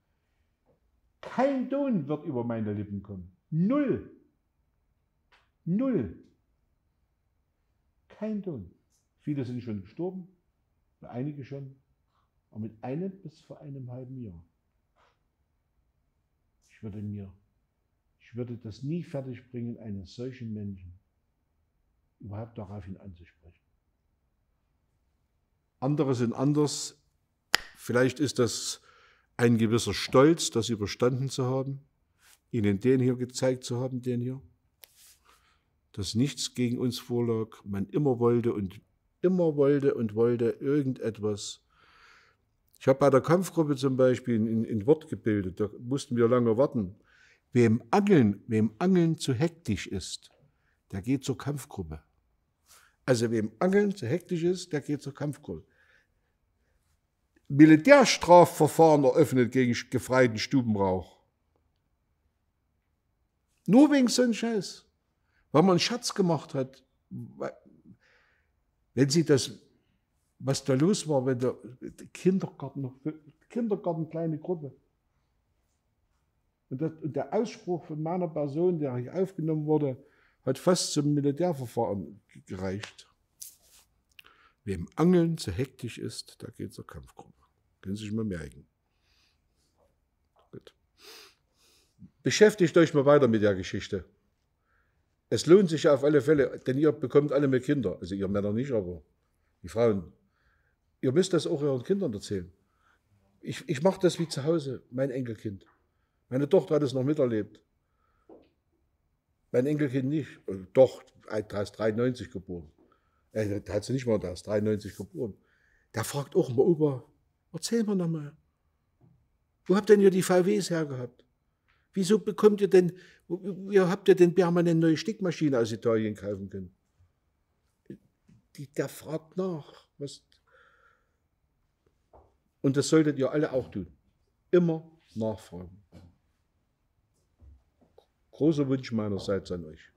Kein Ton wird über meine Lippen kommen. Null. Null. Kein Ton. Viele sind schon gestorben, einige schon, aber mit einem bis vor einem halben Jahr. Ich würde mir, ich würde das nie fertigbringen, einen solchen Menschen überhaupt daraufhin anzusprechen andere sind anders. Vielleicht ist das ein gewisser Stolz, das überstanden zu haben, ihnen den hier gezeigt zu haben, den hier, dass nichts gegen uns vorlag, man immer wollte und immer wollte und wollte irgendetwas. Ich habe bei der Kampfgruppe zum Beispiel ein, ein Wort gebildet, da mussten wir lange warten. Wem Angeln, wem Angeln zu hektisch ist, der geht zur Kampfgruppe. Also wem Angeln zu hektisch ist, der geht zur Kampfkohle. Militärstrafverfahren eröffnet gegen gefreiten Stubenrauch. Nur wegen so einem Scheiß. Weil man einen Schatz gemacht hat. Wenn sie das, was da los war, wenn der Kindergarten, Kindergarten kleine Gruppe. Und, das, und der Ausspruch von meiner Person, der ich aufgenommen wurde, hat fast zum Militärverfahren gereicht. Wem Angeln zu hektisch ist, da geht zur Kampfgruppe. Können Sie sich mal merken. Gut. Beschäftigt euch mal weiter mit der Geschichte. Es lohnt sich auf alle Fälle, denn ihr bekommt alle mehr Kinder. Also ihr Männer nicht, aber die Frauen. Ihr müsst das auch euren Kindern erzählen. Ich, ich mache das wie zu Hause, mein Enkelkind. Meine Tochter hat es noch miterlebt. Mein Enkelkind nicht. Äh, doch, äh, da ist 93 geboren. Äh, da hat sie nicht mal ist 93 geboren. Der fragt auch mal Opa, erzähl mir nochmal, wo habt denn ihr die VWs hergehabt? Wieso bekommt ihr denn, ihr habt ihr denn permanent neue Stickmaschinen aus Italien kaufen können? Die, der fragt nach. Was? Und das solltet ihr alle auch tun. Immer nachfragen. Rosewood Manusets à noite.